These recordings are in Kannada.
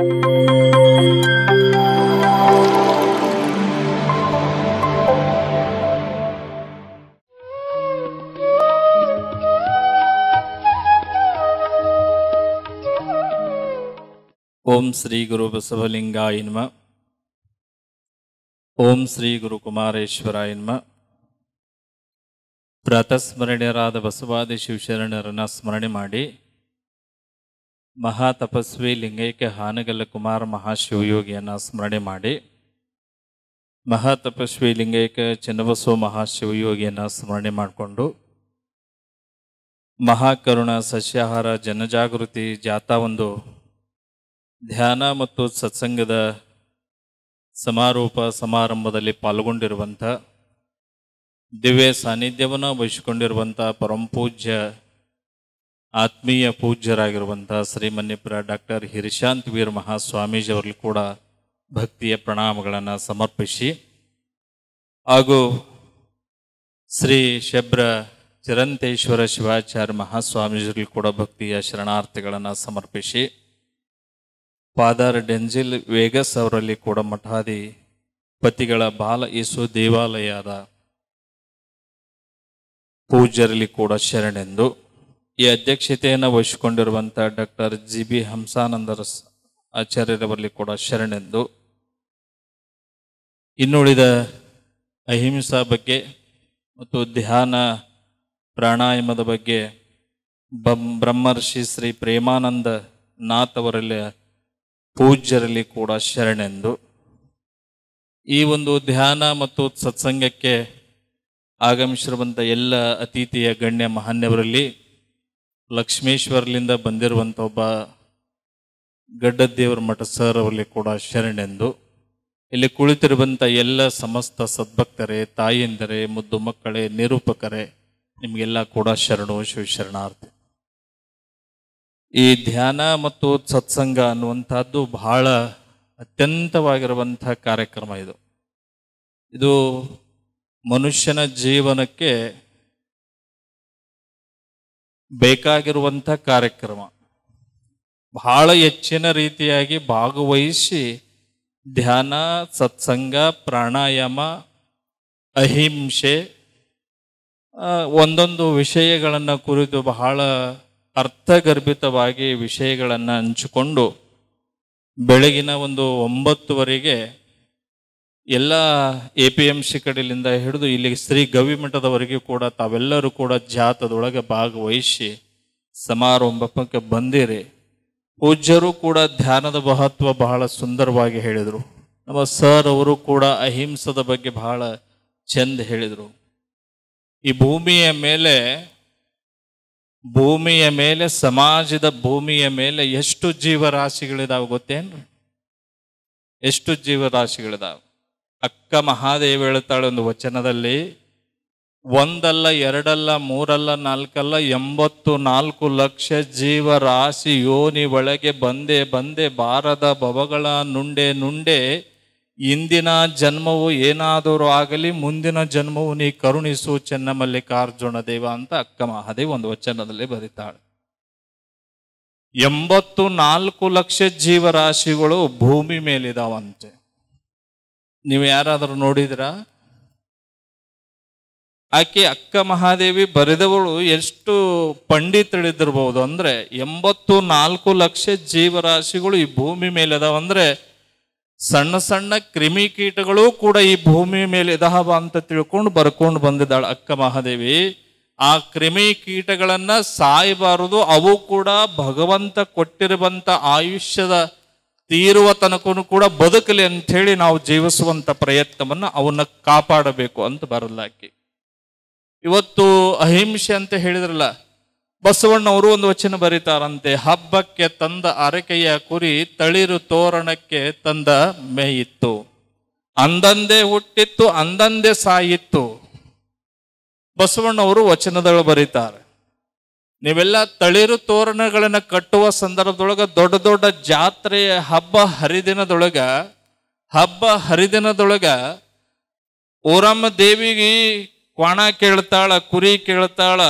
ಓಂ ಶ್ರೀ ಗುರು ಬಸವಲಿಂಗಾಯ ನಮ ಓಂ ಶ್ರೀ ಗುರು ಕುಮಾರೇಶ್ವರಾಯ ನಮ ಪ್ರಾತಃಸ್ಮರಣೀಯರಾದ ಬಸವಾದಿ ಶಿವಶರಣರನ್ನ ಸ್ಮರಣೆ ಮಾಡಿ ಮಹಾತಪಸ್ವಿ ಲಿಂಗೈಕ್ಯ ಹಾನಗಲ್ಲ ಕುಮಾರ ಮಹಾಶಿವಯೋಗಿಯನ್ನು ಸ್ಮರಣೆ ಮಾಡಿ ಮಹಾತಪಸ್ವಿ ಲಿಂಗೈಕ್ಯ ಮಹಾ ಮಹಾಶಿವಯೋಗಿಯನ್ನು ಸ್ಮರಣೆ ಮಾಡಿಕೊಂಡು ಮಹಾಕರುಣ ಸಸ್ಯಾಹಾರ ಜನಜಾಗೃತಿ ಜಾಥಾ ಒಂದು ಧ್ಯಾನ ಮತ್ತು ಸತ್ಸಂಗದ ಸಮಾರೋಪ ಸಮಾರಂಭದಲ್ಲಿ ಪಾಲ್ಗೊಂಡಿರುವಂಥ ದಿವ್ಯ ಸಾನ್ನಿಧ್ಯವನ್ನು ವಹಿಸಿಕೊಂಡಿರುವಂಥ ಪರಂಪೂಜ್ಯ ಆತ್ಮೀಯ ಪೂಜ್ಯರಾಗಿರುವಂಥ ಶ್ರೀಮನ್ನಿಪುರ ಡಾಕ್ಟರ್ ಹಿರಿಶಾಂತ್ ವೀರ್ ಮಹಾಸ್ವಾಮೀಜಿಯವರಲ್ಲಿ ಕೂಡ ಭಕ್ತಿಯ ಪ್ರಣಾಮಗಳನ್ನು ಸಮರ್ಪಿಸಿ ಹಾಗೂ ಶ್ರೀ ಶಬ್ರ ಚಿರಂತೇಶ್ವರ ಶಿವಾಚಾರ್ಯ ಮಹಾಸ್ವಾಮೀಜಿಯಲ್ಲಿ ಕೂಡ ಭಕ್ತಿಯ ಶರಣಾರ್ಥಿಗಳನ್ನು ಸಮರ್ಪಿಸಿ ಫಾದರ್ ಡೆಂಜಿಲ್ ವೇಗಸ್ ಅವರಲ್ಲಿ ಕೂಡ ಮಠಾದಿ ಪತಿಗಳ ಬಾಲ ಯೇಸು ದೇವಾಲಯದ ಪೂಜ್ಯರಲ್ಲಿ ಕೂಡ ಶರಣೆಂದು ಈ ಅಧ್ಯಕ್ಷತೆಯನ್ನು ವಹಿಸಿಕೊಂಡಿರುವಂಥ ಡಾಕ್ಟರ್ ಜಿ ಬಿ ಹಂಸಾನಂದರ ಆಚಾರ್ಯರವರಲ್ಲಿ ಕೂಡ ಶರಣೆಂದು ಇನ್ನುಳಿದ ಅಹಿಂಸಾ ಬಗ್ಗೆ ಮತ್ತು ಧ್ಯಾನ ಪ್ರಾಣಾಯಾಮದ ಬಗ್ಗೆ ಬಂ ಬ್ರಹ್ಮರ್ಷಿ ಶ್ರೀ ಪ್ರೇಮಾನಂದ ನಾಥ್ ಅವರಲ್ಲಿ ಪೂಜ್ಯರಲ್ಲಿ ಕೂಡ ಶರಣೆಂದು ಈ ಒಂದು ಧ್ಯಾನ ಮತ್ತು ಸತ್ಸಂಗಕ್ಕೆ ಆಗಮಿಸಿರುವಂಥ ಎಲ್ಲ ಅತಿಥಿಯ ಗಣ್ಯ ಮಹಾನ್ಯವರಲ್ಲಿ ಲಕ್ಷ್ಮೇಶ್ವರ್ಲಿಂದ ಬಂದಿರುವಂಥ ಒಬ್ಬ ಗಡ್ಡದೇವರ ಮಠ ಸರ್ ಅವರಲ್ಲಿ ಕೂಡ ಶರಣೆಂದು ಇಲ್ಲಿ ಕುಳಿತಿರುವಂಥ ಎಲ್ಲ ಸಮಸ್ತ ಸದ್ಭಕ್ತರೇ ತಾಯಿಯಂದರೆ ಮುದ್ದು ಮಕ್ಕಳೇ ನಿರೂಪಕರೇ ನಿಮಗೆಲ್ಲ ಕೂಡ ಶರಣು ಶಿವಶರಣಾರ್ಥಿ ಈ ಧ್ಯಾನ ಮತ್ತು ಸತ್ಸಂಗ ಅನ್ನುವಂಥದ್ದು ಬಹಳ ಅತ್ಯಂತವಾಗಿರುವಂಥ ಕಾರ್ಯಕ್ರಮ ಇದು ಇದು ಮನುಷ್ಯನ ಜೀವನಕ್ಕೆ ಬೇಕಾಗಿರುವಂಥ ಕಾರ್ಯಕ್ರಮ ಬಹಳ ಹೆಚ್ಚಿನ ರೀತಿಯಾಗಿ ಭಾಗವಹಿಸಿ ಧ್ಯಾನ ಸತ್ಸಂಗ ಪ್ರಾಣಾಯಾಮ ಅಹಿಂಸೆ ಒಂದೊಂದು ವಿಷಯಗಳನ್ನು ಕುರಿತು ಬಹಳ ಅರ್ಥಗರ್ಭಿತವಾಗಿ ವಿಷಯಗಳನ್ನು ಹಂಚಿಕೊಂಡು ಬೆಳಗಿನ ಒಂದು ಒಂಬತ್ತುವರೆಗೆ ಎಲ್ಲ ಎ ಪಿ ಎಮ್ ಸಿ ಕಡೆಯಿಂದ ಹಿಡಿದು ಇಲ್ಲಿಗೆ ಶ್ರೀ ಗವಿಮಠದವರೆಗೂ ಕೂಡ ತಾವೆಲ್ಲರೂ ಕೂಡ ಜಾತದೊಳಗೆ ಭಾಗವಹಿಸಿ ಸಮಾರಂಭಕ್ಕೆ ಬಂದಿರಿ ಪೂಜ್ಯರು ಕೂಡ ಧ್ಯಾನದ ಮಹತ್ವ ಬಹಳ ಸುಂದರವಾಗಿ ಹೇಳಿದರು ನಮ್ಮ ಸರ್ ಅವರು ಕೂಡ ಅಹಿಂಸದ ಬಗ್ಗೆ ಬಹಳ ಚೆಂದ ಹೇಳಿದರು ಈ ಭೂಮಿಯ ಮೇಲೆ ಭೂಮಿಯ ಮೇಲೆ ಸಮಾಜದ ಭೂಮಿಯ ಮೇಲೆ ಎಷ್ಟು ಜೀವರಾಶಿಗಳಿದಾವೆ ಗೊತ್ತೇನು ಎಷ್ಟು ಜೀವರಾಶಿಗಳಿದಾವೆ ಅಕ್ಕ ಮಹಾದೇವಿ ಹೇಳ್ತಾಳೆ ಒಂದು ವಚನದಲ್ಲಿ ಒಂದಲ್ಲ ಎರಡಲ್ಲ ಮೂರಲ್ಲ ನಾಲ್ಕಲ್ಲ ಎಂಬತ್ತು ನಾಲ್ಕು ಲಕ್ಷ ಜೀವ ರಾಶಿ ಯೋನಿ ಒಳಗೆ ಬಂದೆ ಬಂದೆ ಬಾರದ ಭವಗಳ ನುಂಡೆ ನುಂಡೆ ಇಂದಿನ ಜನ್ಮವು ಏನಾದರೂ ಆಗಲಿ ಮುಂದಿನ ಜನ್ಮವು ನೀ ಕರುಣಿಸು ಚೆನ್ನಮಲ್ಲಿಕಾರ್ಜುನ ದೇವ ಅಂತ ಅಕ್ಕ ಮಹಾದೇವ್ ಒಂದು ವಚನದಲ್ಲಿ ಬರೀತಾಳೆ ಎಂಬತ್ತು ನಾಲ್ಕು ಲಕ್ಷ ಜೀವರಾಶಿಗಳು ಭೂಮಿ ಮೇಲಿದಾವಂತೆ ನೀವು ಯಾರಾದರೂ ನೋಡಿದ್ರ ಆಕೆ ಅಕ್ಕ ಮಹಾದೇವಿ ಬರೆದವಳು ಎಷ್ಟು ಪಂಡಿತಳಿದಿರ್ಬೋದು ಅಂದ್ರೆ ಎಂಬತ್ತು ನಾಲ್ಕು ಲಕ್ಷ ಜೀವರಾಶಿಗಳು ಈ ಭೂಮಿ ಮೇಲೆ ಅಂದ್ರೆ ಸಣ್ಣ ಸಣ್ಣ ಕೀಟಗಳು ಕೂಡ ಈ ಭೂಮಿ ಮೇಲೆ ಇದಾವ ಅಂತ ತಿಳ್ಕೊಂಡು ಬರ್ಕೊಂಡು ಬಂದಿದ್ದಾಳೆ ಅಕ್ಕ ಮಹಾದೇವಿ ಆ ಕ್ರಿಮಿ ಕೀಟಗಳನ್ನ ಸಾಯಬಾರದು ಅವು ಕೂಡ ಭಗವಂತ ಕೊಟ್ಟಿರುವಂಥ ಆಯುಷ್ಯದ ತೀರುವ ತನಕ ಕೂಡ ಬದುಕಲಿ ಹೇಳಿ ನಾವು ಜೀವಿಸುವಂತ ಪ್ರಯತ್ನವನ್ನು ಅವನ್ನ ಕಾಪಾಡಬೇಕು ಅಂತ ಬರಲಾಕಿ ಇವತ್ತು ಅಹಿಂಸೆ ಅಂತ ಹೇಳಿದ್ರಲ್ಲ ಬಸವಣ್ಣವರು ಒಂದು ವಚನ ಬರೀತಾರಂತೆ ಹಬ್ಬಕ್ಕೆ ತಂದ ಅರಕೆಯ ಕುರಿ ತಳಿರು ತೋರಣಕ್ಕೆ ತಂದ ಮೇಯಿತ್ತು ಅಂದಂದೇ ಹುಟ್ಟಿತ್ತು ಅಂದಂದೇ ಸಾಯಿತ್ತು ಬಸವಣ್ಣವರು ವಚನದಳು ಬರೀತಾರೆ ನೀವೆಲ್ಲ ತಳಿರು ತೋರಣಗಳನ್ನು ಕಟ್ಟುವ ಸಂದರ್ಭದೊಳಗೆ ದೊಡ್ಡ ದೊಡ್ಡ ಜಾತ್ರೆಯ ಹಬ್ಬ ಹರಿದಿನದೊಳಗ ಹಬ್ಬ ಹರಿದಿನದೊಳಗ ಓರಮ್ಮ ದೇವಿಗೆ ಕ್ವಾಣ ಕೇಳ್ತಾಳ ಕುರಿ ಕೇಳ್ತಾಳ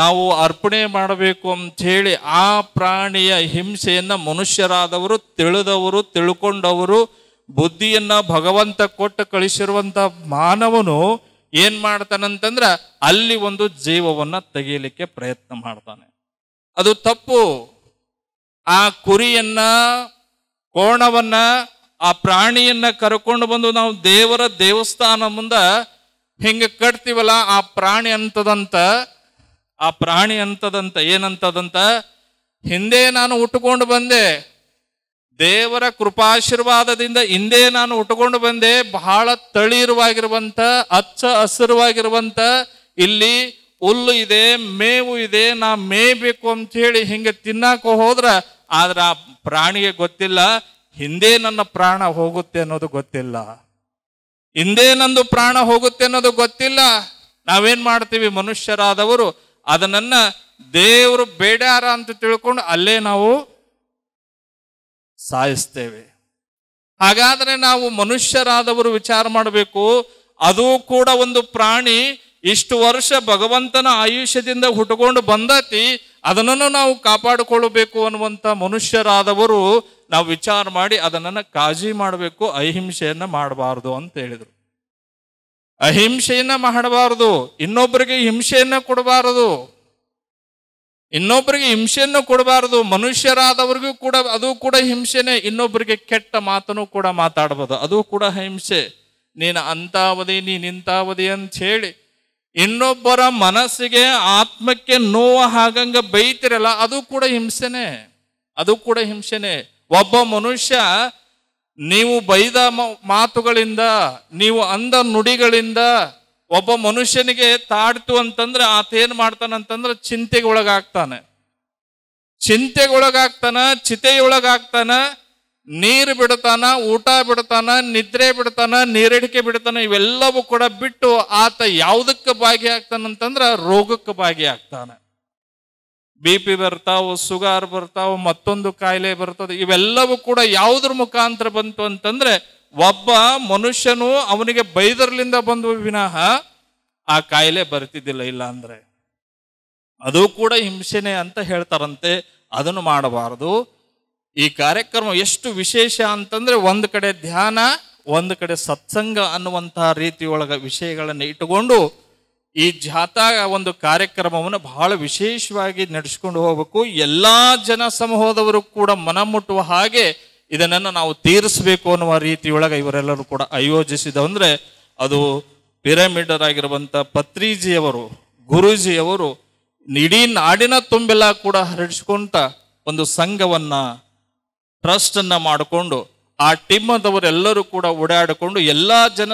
ನಾವು ಅರ್ಪಣೆ ಮಾಡಬೇಕು ಅಂಥೇಳಿ ಆ ಪ್ರಾಣಿಯ ಹಿಂಸೆಯನ್ನು ಮನುಷ್ಯರಾದವರು ತಿಳಿದವರು ತಿಳ್ಕೊಂಡವರು ಬುದ್ಧಿಯನ್ನು ಭಗವಂತ ಕೊಟ್ಟು ಕಳಿಸಿರುವಂಥ ಮಾನವನು ಏನ್ ಮಾಡ್ತಾನಂತಂದ್ರ ಅಲ್ಲಿ ಒಂದು ಜೀವವನ್ನ ತೆಗೆಯಲಿಕ್ಕೆ ಪ್ರಯತ್ನ ಮಾಡ್ತಾನೆ ಅದು ತಪ್ಪು ಆ ಕುರಿಯನ್ನ ಕೋಣವನ್ನ ಆ ಪ್ರಾಣಿಯನ್ನ ಕರ್ಕೊಂಡು ಬಂದು ನಾವು ದೇವರ ದೇವಸ್ಥಾನ ಮುಂದ ಹಿಂಗೆ ಕಟ್ತೀವಲ್ಲ ಆ ಪ್ರಾಣಿ ಅಂತದಂತ ಆ ಪ್ರಾಣಿ ಅಂತದಂತ ಏನಂತದಂತ ಹಿಂದೆ ನಾನು ಉಟ್ಕೊಂಡು ಬಂದೆ ದೇವರ ಕೃಪಾಶೀರ್ವಾದದಿಂದ ಹಿಂದೆ ನಾನು ಉಟ್ಕೊಂಡು ಬಂದೆ ಬಹಳ ತಳಿರುವಾಗಿರುವಂತ ಹಚ್ಚ ಹಸಿರುವಾಗಿರುವಂತ ಇಲ್ಲಿ ಹುಲ್ಲು ಇದೆ ಮೇವು ಇದೆ ನಾ ಮೇಯ್ಬೇಕು ಅಂತ ಹೇಳಿ ಹಿಂಗೆ ತಿನ್ನಾಕ ಹೋದ್ರ ಆದ್ರೆ ಆ ಪ್ರಾಣಿಗೆ ಗೊತ್ತಿಲ್ಲ ಹಿಂದೆ ನನ್ನ ಪ್ರಾಣ ಹೋಗುತ್ತೆ ಅನ್ನೋದು ಗೊತ್ತಿಲ್ಲ ಹಿಂದೆ ನಂದು ಪ್ರಾಣ ಹೋಗುತ್ತೆ ಅನ್ನೋದು ಗೊತ್ತಿಲ್ಲ ನಾವೇನ್ ಮಾಡ್ತೀವಿ ಮನುಷ್ಯರಾದವರು ಅದನ್ನ ದೇವರು ಬೇಡಾರ ಅಂತ ತಿಳ್ಕೊಂಡು ಅಲ್ಲೇ ನಾವು ಸಾಯಿಸ್ತೇವೆ ಹಾಗಾದರೆ ನಾವು ಮನುಷ್ಯರಾದವರು ವಿಚಾರ ಮಾಡಬೇಕು ಅದು ಕೂಡ ಒಂದು ಪ್ರಾಣಿ ಇಷ್ಟು ವರ್ಷ ಭಗವಂತನ ಆಯುಷ್ಯದಿಂದ ಹುಟ್ಟುಕೊಂಡು ಬಂದತಿ ಅದನ್ನು ನಾವು ಕಾಪಾಡಿಕೊಳ್ಳಬೇಕು ಅನ್ನುವಂಥ ಮನುಷ್ಯರಾದವರು ನಾವು ವಿಚಾರ ಮಾಡಿ ಅದನ್ನು ಕಾಳಜಿ ಮಾಡಬೇಕು ಅಹಿಂಸೆಯನ್ನು ಮಾಡಬಾರ್ದು ಅಂತ ಹೇಳಿದರು ಅಹಿಂಸೆಯನ್ನು ಮಾಡಬಾರ್ದು ಇನ್ನೊಬ್ಬರಿಗೆ ಹಿಂಸೆಯನ್ನು ಕೊಡಬಾರದು ಇನ್ನೊಬ್ಬರಿಗೆ ಹಿಂಸೆಯನ್ನು ಕೊಡಬಾರದು ಮನುಷ್ಯರಾದವ್ರಿಗೂ ಕೂಡ ಅದು ಕೂಡ ಹಿಂಸೆನೆ ಇನ್ನೊಬ್ಬರಿಗೆ ಕೆಟ್ಟ ಮಾತನ್ನು ಕೂಡ ಮಾತಾಡ್ಬೋದು ಅದು ಕೂಡ ಹಿಂಸೆ ನೀನು ಅಂತಾವಧಿ ನೀನು ಇಂಥಾವಧಿ ಅಂತ ಹೇಳಿ ಇನ್ನೊಬ್ಬರ ಮನಸ್ಸಿಗೆ ಆತ್ಮಕ್ಕೆ ನೋವು ಹಾಗಂಗ ಬೈತಿರಲ್ಲ ಅದು ಕೂಡ ಹಿಂಸೆನೆ ಅದು ಕೂಡ ಹಿಂಸೆನೆ ಒಬ್ಬ ಮನುಷ್ಯ ನೀವು ಬೈದ ಮಾತುಗಳಿಂದ ನೀವು ಅಂದ ನುಡಿಗಳಿಂದ ಒಬ್ಬ ಮನುಷ್ಯನಿಗೆ ತಾಡ್ತು ಅಂತಂದ್ರೆ ಆತೇನ್ ಅಂತಂದ್ರೆ ಚಿಂತೆಗೆ ಒಳಗಾಗ್ತಾನೆ ಚಿಂತೆಗೆ ಒಳಗಾಗ್ತಾನ ಚಿತೆಯೊಳಗಾಗ್ತಾನ ನೀರು ಬಿಡ್ತಾನ ಊಟ ಬಿಡ್ತಾನ ನಿದ್ರೆ ಬಿಡ್ತಾನ ನೀರಿಡಿಕೆ ಬಿಡ್ತಾನ ಇವೆಲ್ಲವೂ ಕೂಡ ಬಿಟ್ಟು ಆತ ಯಾವುದಕ್ಕೆ ಭಾಗಿಯಾಗ್ತಾನಂತಂದ್ರೆ ರೋಗಕ್ಕೆ ಭಾಗಿಯಾಗ್ತಾನೆ ಬಿ ಪಿ ಬರ್ತಾವು ಸುಗಾರ್ ಬರ್ತಾವು ಮತ್ತೊಂದು ಕಾಯಿಲೆ ಬರ್ತದೆ ಇವೆಲ್ಲವೂ ಕೂಡ ಯಾವುದ್ರ ಮುಖಾಂತರ ಬಂತು ಅಂತಂದ್ರೆ ಒಬ್ಬ ಮನುಷ್ಯನು ಅವನಿಗೆ ಬೈದರ್ಲಿಂದ ಬಂದು ವಿನಃ ಆ ಕಾಯಿಲೆ ಬರ್ತಿದ್ದಿಲ್ಲ ಇಲ್ಲ ಅಂದ್ರೆ ಅದು ಕೂಡ ಹಿಂಸೆನೆ ಅಂತ ಹೇಳ್ತಾರಂತೆ ಅದನ್ನು ಮಾಡಬಾರದು ಈ ಕಾರ್ಯಕ್ರಮ ಎಷ್ಟು ವಿಶೇಷ ಅಂತಂದ್ರೆ ಒಂದು ಕಡೆ ಧ್ಯಾನ ಒಂದು ಕಡೆ ಸತ್ಸಂಗ ಅನ್ನುವಂತಹ ರೀತಿಯೊಳಗ ವಿಷಯಗಳನ್ನು ಇಟ್ಟುಕೊಂಡು ಈ ಜಾಥಾ ಒಂದು ಕಾರ್ಯಕ್ರಮವನ್ನು ಬಹಳ ವಿಶೇಷವಾಗಿ ನಡೆಸ್ಕೊಂಡು ಹೋಗಬೇಕು ಎಲ್ಲ ಜನ ಸಮೂಹದವರು ಕೂಡ ಮನ ಮುಟ್ಟುವ ಹಾಗೆ ಇದನ್ನು ನಾವು ತೀರಿಸಬೇಕು ಅನ್ನುವ ರೀತಿಯೊಳಗೆ ಇವರೆಲ್ಲರೂ ಕೂಡ ಆಯೋಜಿಸಿದ ಅಂದರೆ ಅದು ಪಿರಮಿಡರ್ ಆಗಿರುವಂಥ ಪತ್ರಿಜಿಯವರು ಗುರುಜಿಯವರು ಇಡೀ ನಾಡಿನ ತುಂಬೆಲ್ಲ ಕೂಡ ಹರಡಿಸ್ಕೊಂತ ಒಂದು ಸಂಘವನ್ನು ಟ್ರಸ್ಟನ್ನು ಮಾಡಿಕೊಂಡು ಆ ಟಿಮ್ಮದವರೆಲ್ಲರೂ ಕೂಡ ಓಡಾಡಿಕೊಂಡು ಎಲ್ಲ ಜನ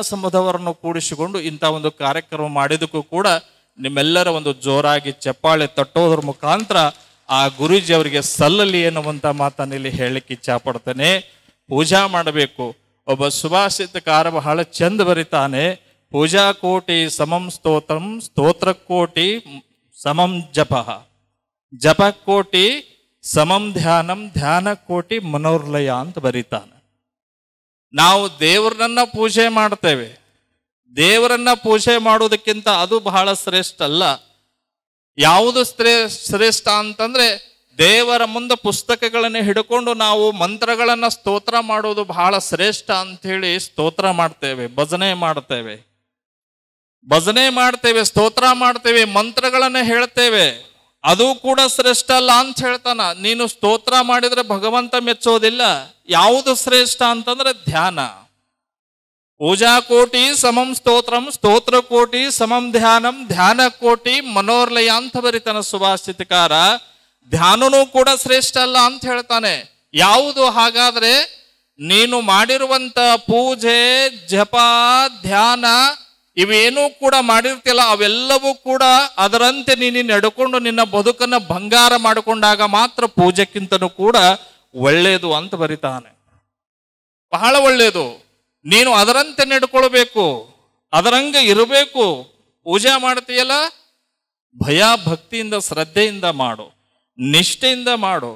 ಕೂಡಿಸಿಕೊಂಡು ಇಂಥ ಒಂದು ಕಾರ್ಯಕ್ರಮ ಮಾಡಿದಕ್ಕೂ ಕೂಡ ನಿಮ್ಮೆಲ್ಲರ ಒಂದು ಜೋರಾಗಿ ಚಪ್ಪಾಳೆ ತಟ್ಟೋದ್ರ ಮುಖಾಂತರ ಆ ಗುರೂಜಿ ಅವರಿಗೆ ಸಲ್ಲಲಿ ಎನ್ನುವಂಥ ಮಾತನ್ನು ಇಲ್ಲಿ ಹೇಳಲಿಕ್ಕೆ ಇಚ್ಛಾಪಡ್ತಾನೆ ಪೂಜಾ ಮಾಡಬೇಕು ಒಬ್ಬ ಸುಭಾಷಿತ ಕಾರ ಬಹಳ ಚಂದ ಬರಿತಾನೆ ಪೂಜಾ ಕೋಟಿ ಸಮಂ ಸ್ತೋತ್ರಂ ಸ್ತೋತ್ರ ಕೋಟಿ ಸಮಂ ಜಪ ಜಪ ಕೋಟಿ ಸಮಂ ಧ್ಯಾನಂ ಧ್ಯಾನ ಕೋಟಿ ಮನೋರ್ಲಯ ಅಂತ ಬರೀತಾನೆ ನಾವು ದೇವರನ್ನ ಪೂಜೆ ಮಾಡ್ತೇವೆ ದೇವರನ್ನ ಪೂಜೆ ಮಾಡುವುದಕ್ಕಿಂತ ಅದು ಬಹಳ ಶ್ರೇಷ್ಠ ಅಲ್ಲ ಯಾವುದು ಶ್ರೇ ಶ್ರೇಷ್ಠ ಅಂತಂದ್ರೆ ದೇವರ ಮುಂದೆ ಪುಸ್ತಕಗಳನ್ನು ಹಿಡ್ಕೊಂಡು ನಾವು ಮಂತ್ರಗಳನ್ನು ಸ್ತೋತ್ರ ಮಾಡೋದು ಬಹಳ ಶ್ರೇಷ್ಠ ಅಂಥೇಳಿ ಸ್ತೋತ್ರ ಮಾಡ್ತೇವೆ ಭಜನೆ ಮಾಡ್ತೇವೆ ಭಜನೆ ಮಾಡ್ತೇವೆ ಸ್ತೋತ್ರ ಮಾಡ್ತೇವೆ ಮಂತ್ರಗಳನ್ನು ಹೇಳ್ತೇವೆ ಅದು ಕೂಡ ಶ್ರೇಷ್ಠ ಅಲ್ಲ ಅಂತ ಹೇಳ್ತಾನ ನೀನು ಸ್ತೋತ್ರ ಮಾಡಿದ್ರೆ ಭಗವಂತ ಮೆಚ್ಚೋದಿಲ್ಲ ಯಾವುದು ಶ್ರೇಷ್ಠ ಅಂತಂದ್ರೆ ಧ್ಯಾನ ಪೂಜಾ ಕೋಟಿ ಸಮಂ ಸ್ತೋತ್ರಂ ಸ್ತೋತ್ರ ಕೋಟಿ ಸಮಂ ಧ್ಯಾನಂ ಧ್ಯಾನ ಕೋಟಿ ಮನೋರ್ಲಯ ಅಂತ ಬರೀತಾನ ಸುಭಾಷಿತಕಾರ ಧ್ಯಾನನೂ ಕೂಡ ಶ್ರೇಷ್ಠ ಅಲ್ಲ ಅಂತ ಹೇಳ್ತಾನೆ ಯಾವುದು ಹಾಗಾದ್ರೆ ನೀನು ಮಾಡಿರುವಂತ ಪೂಜೆ ಜಪ ಧ್ಯಾನ ಇವೇನೂ ಕೂಡ ಮಾಡಿರ್ತಿಲ್ಲ ಅವೆಲ್ಲವೂ ಕೂಡ ಅದರಂತೆ ನೀನು ನಡ್ಕೊಂಡು ನಿನ್ನ ಬದುಕನ್ನು ಬಂಗಾರ ಮಾಡಿಕೊಂಡಾಗ ಮಾತ್ರ ಪೂಜೆಕ್ಕಿಂತನೂ ಕೂಡ ಒಳ್ಳೆಯದು ಅಂತ ಬರಿತಾನೆ ಬಹಳ ಒಳ್ಳೆಯದು ನೀನು ಅದರಂತೆ ನಡ್ಕೊಳ್ಬೇಕು ಅದರಂಗೆ ಇರಬೇಕು ಪೂಜೆ ಮಾಡ್ತೀಯಲ್ಲ ಭಯ ಭಕ್ತಿಯಿಂದ ಶ್ರದ್ಧೆಯಿಂದ ಮಾಡು ನಿಷ್ಠೆಯಿಂದ ಮಾಡು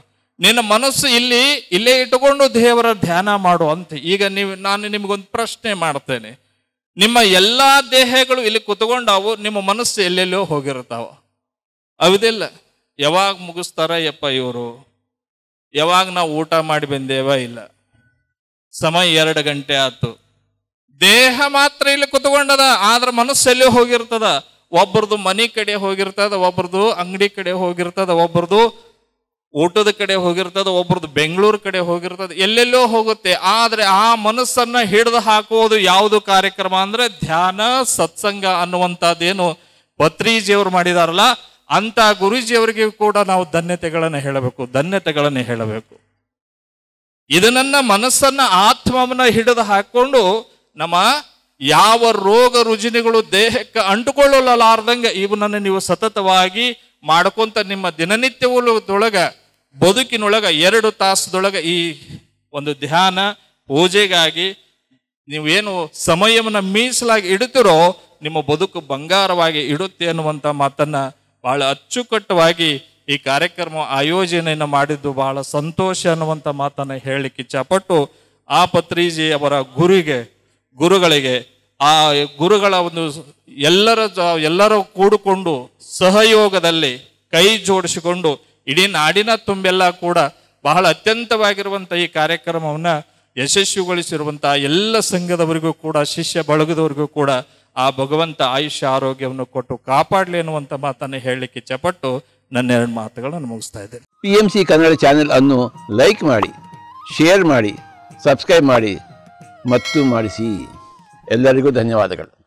ನಿನ್ನ ಮನಸ್ಸು ಇಲ್ಲಿ ಇಲ್ಲೇ ಇಟ್ಟುಕೊಂಡು ದೇವರ ಧ್ಯಾನ ಮಾಡು ಅಂತ ಈಗ ನೀವು ನಾನು ನಿಮಗೊಂದು ಪ್ರಶ್ನೆ ಮಾಡ್ತೇನೆ ನಿಮ್ಮ ಎಲ್ಲ ದೇಹಗಳು ಇಲ್ಲಿ ಕುತ್ಕೊಂಡಾವು ನಿಮ್ಮ ಮನಸ್ಸು ಎಲ್ಲೆಲ್ಲೋ ಹೋಗಿರ್ತಾವ ಅವಿದಿಲ್ಲ ಯಾವಾಗ ಮುಗಿಸ್ತಾರ ಯಪ್ಪ ಇವರು ಯಾವಾಗ ನಾವು ಊಟ ಮಾಡಿ ಬಂದೇವ ಇಲ್ಲ ಸಮಯ ಎರಡು ಗಂಟೆ ಆತು ದೇಹ ಮಾತ್ರ ಇಲ್ಲಿ ಕುತ್ಕೊಂಡದ ಆದ್ರ ಮನಸ್ಸು ಎಲ್ಲಿ ಹೋಗಿರ್ತದ ಒಬ್ಬರದು ಮನೆ ಕಡೆ ಹೋಗಿರ್ತದ ಒಬ್ಬರದು ಅಂಗಡಿ ಕಡೆ ಹೋಗಿರ್ತದ ಒಬ್ಬರದು ಊಟದ ಕಡೆ ಹೋಗಿರ್ತದೆ ಒಬ್ರದ್ದು ಬೆಂಗಳೂರು ಕಡೆ ಹೋಗಿರ್ತದೆ ಎಲ್ಲೆಲ್ಲೋ ಹೋಗುತ್ತೆ ಆದರೆ ಆ ಮನಸ್ಸನ್ನು ಹಿಡಿದು ಹಾಕುವುದು ಯಾವುದು ಕಾರ್ಯಕ್ರಮ ಅಂದ್ರೆ ಧ್ಯಾನ ಸತ್ಸಂಗ ಅನ್ನುವಂಥದ್ದೇನು ಪತ್ರಿಜಿಯವರು ಮಾಡಿದಾರಲ್ಲ ಅಂತ ಗುರುಜಿಯವರಿಗೆ ಕೂಡ ನಾವು ಧನ್ಯತೆಗಳನ್ನು ಹೇಳಬೇಕು ಧನ್ಯತೆಗಳನ್ನು ಹೇಳಬೇಕು ಇದನ್ನ ಮನಸ್ಸನ್ನ ಆತ್ಮವನ್ನ ಹಿಡಿದು ಹಾಕೊಂಡು ನಮ್ಮ ಯಾವ ರೋಗ ರುಜಿನಿಗಳು ದೇಹಕ್ಕೆ ಅಂಟುಕೊಳ್ಳಲಾರ್ದಂಗೆ ಇವನನ್ನು ನೀವು ಸತತವಾಗಿ ಮಾಡ್ಕೊಂತ ನಿಮ್ಮ ದಿನನಿತ್ಯದೊಳಗ ಬದುಕಿನೊಳಗ ಎರಡು ತಾಸದೊಳಗೆ ಈ ಒಂದು ಧ್ಯಾನ ಪೂಜೆಗಾಗಿ ನೀವೇನು ಸಮಯವನ್ನು ಮೀಸಲಾಗಿ ಇಡುತ್ತಿರೋ ನಿಮ್ಮ ಬದುಕು ಬಂಗಾರವಾಗಿ ಇಡುತ್ತೆ ಅನ್ನುವಂಥ ಮಾತನ್ನ ಬಹಳ ಅಚ್ಚುಕಟ್ಟವಾಗಿ ಈ ಕಾರ್ಯಕ್ರಮ ಆಯೋಜನೆಯನ್ನು ಮಾಡಿದ್ದು ಬಹಳ ಸಂತೋಷ ಅನ್ನುವಂಥ ಮಾತನ್ನು ಹೇಳಲಿಕ್ಕೆ ಇಚ್ಛಪಟ್ಟು ಆ ಪತ್ರಿಜಿ ಅವರ ಗುರಿಗೆ ಗುರುಗಳಿಗೆ ಆ ಗುರುಗಳ ಒಂದು ಎಲ್ಲರ ಎಲ್ಲರೂ ಕೂಡಿಕೊಂಡು ಸಹಯೋಗದಲ್ಲಿ ಕೈ ಜೋಡಿಸಿಕೊಂಡು ಇಡೀ ನಾಡಿನ ತುಂಬೆಲ್ಲ ಕೂಡ ಬಹಳ ಅತ್ಯಂತವಾಗಿರುವಂಥ ಈ ಕಾರ್ಯಕ್ರಮವನ್ನು ಯಶಸ್ವಿಗೊಳಿಸಿರುವಂಥ ಎಲ್ಲ ಸಂಘದವರಿಗೂ ಕೂಡ ಶಿಷ್ಯ ಬಳಗದವರಿಗೂ ಕೂಡ ಆ ಭಗವಂತ ಆಯುಷ್ಯ ಆರೋಗ್ಯವನ್ನು ಕೊಟ್ಟು ಕಾಪಾಡಲಿ ಎನ್ನುವಂಥ ಮಾತನ್ನು ಹೇಳಲಿಕ್ಕೆ ಇಚ್ಛಪಟ್ಟು ನನ್ನ ಎರಡು ಮಾತುಗಳನ್ನು ಮುಗಿಸ್ತಾ ಇದ್ದೇನೆ P M C Kannada channel ಅನ್ನು ಲೈಕ್ ಮಾಡಿ ಶೇರ್ ಮಾಡಿ ಸಬ್ಸ್ಕ್ರೈಬ್ ಮಾಡಿ ಮತ್ತು ಮಾಡಿಸಿ ಎಲ್ಲರಿಗೂ ಧನ್ಯವಾದಗಳು